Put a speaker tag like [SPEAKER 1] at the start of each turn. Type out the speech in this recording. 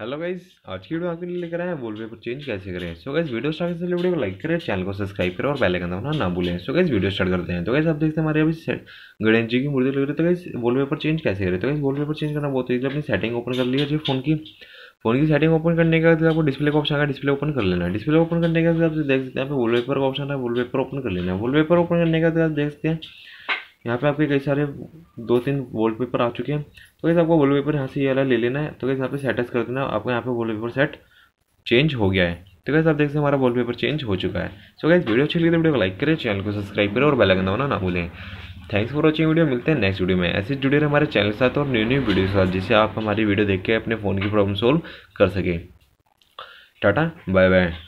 [SPEAKER 1] hello guys आज की video आपके लिए लेकर आए हैं वॉलपेपर चेंज कैसे करें सो गाइज वीडियो स्टार्ट से वीडियो को लाइक करें चैनल को सब्सक्राइब करें और बेल आइकन दबाना ना भूलें सो गाइज वीडियो स्टार्ट करते हैं तो गाइज आप देखते हैं हमारे अभी गणेश जी की मूर्ति लग रही है तो गाइज पेपर चेंज कैसे करें तो गाइज पेपर चेंज करना बहुत अपनी सेटिंग ओपन कर लिया जो फोन की फोन की सेटिंग ओपन करने के बाद आपको डिस्प्ले का ऑप्शन है डिस्प्ले ओपन कर लेना है डिस्प्ले ओपन करने के बाद आप देख सकते हैं वॉल पेपर का ऑप्शन है वॉल पेपर ओपन कर लेना है पेपर ओपन करने के बाद आप देख सकते हैं यहाँ पे आपके कई सारे दो तीन वोल्ट पेपर आ चुके हैं तो कैसे आपको वॉल पेपर यहाँ से ये वाला ले लेना है तो कैसे यहाँ पे सेटस कर देना आपको यहाँ पे वोल्ट पेपर सेट चेंज हो गया है तो कैसे आप देख सकते हमारा वॉल पेपर चेंज हो चुका है सो कैसे वीडियो अच्छी लगी तो वीडियो को लाइक करें चैनल को सब्सक्राइब करें और बेल आइकन दबाना ना भूलें थैंक्स फॉर वॉचिंग वीडियो मिलते हैं नेक्स्ट वीडियो में ऐसे जुड़े रहे हमारे चैनल के साथ और न्यू न्यू वीडियो के साथ जिससे आप हमारी वीडियो
[SPEAKER 2] देख के अपने फ़ोन की प्रॉब्लम सोल्व कर सकें टाटा बाय बाय